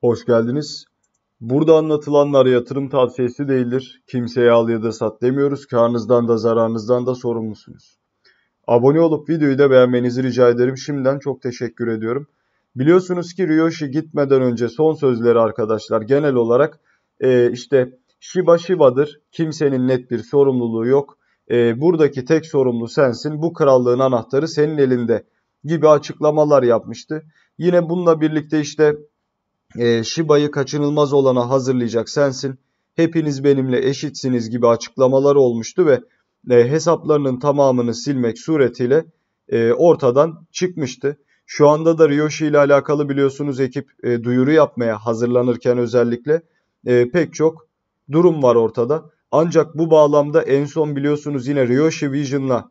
Hoş geldiniz. Burada anlatılanlar yatırım tavsiyesi değildir. Kimseye al ya da sat demiyoruz. Karınızdan da zararınızdan da sorumlusunuz. Abone olup videoyu da beğenmenizi rica ederim. Şimdiden çok teşekkür ediyorum. Biliyorsunuz ki Ryoshi gitmeden önce son sözleri arkadaşlar genel olarak e, işte Shiba Shiba'dır. Kimsenin net bir sorumluluğu yok. E, buradaki tek sorumlu sensin. Bu krallığın anahtarı senin elinde gibi açıklamalar yapmıştı. Yine bununla birlikte işte e, Shiba'yı kaçınılmaz olana hazırlayacak sensin. Hepiniz benimle eşitsiniz gibi açıklamalar olmuştu ve e, hesaplarının tamamını silmek suretiyle e, ortadan çıkmıştı. Şu anda da Ryoshi ile alakalı biliyorsunuz ekip e, duyuru yapmaya hazırlanırken özellikle e, pek çok durum var ortada. Ancak bu bağlamda en son biliyorsunuz yine Ryoshi Vision'la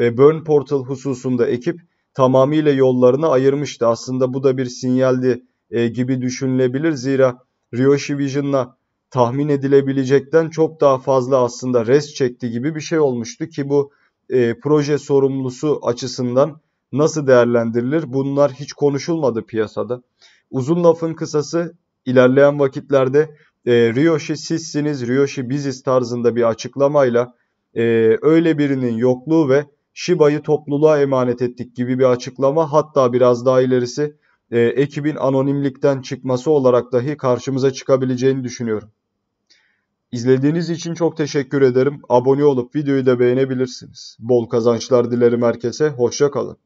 e, Burn Portal hususunda ekip tamamıyla yollarını ayırmıştı. Aslında bu da bir sinyaldi e, gibi düşünülebilir. Zira Ryoshi Vision'la tahmin edilebilecekten çok daha fazla aslında res çekti gibi bir şey olmuştu ki bu e, proje sorumlusu açısından nasıl değerlendirilir? Bunlar hiç konuşulmadı piyasada. Uzun lafın kısası ilerleyen vakitlerde e, Ryoshi sizsiniz, Ryoshi biziz tarzında bir açıklamayla e, öyle birinin yokluğu ve Shiba'yı topluluğa emanet ettik gibi bir açıklama hatta biraz daha ilerisi e, ekibin anonimlikten çıkması olarak dahi karşımıza çıkabileceğini düşünüyorum. İzlediğiniz için çok teşekkür ederim. Abone olup videoyu da beğenebilirsiniz. Bol kazançlar dilerim herkese. Hoşça kalın.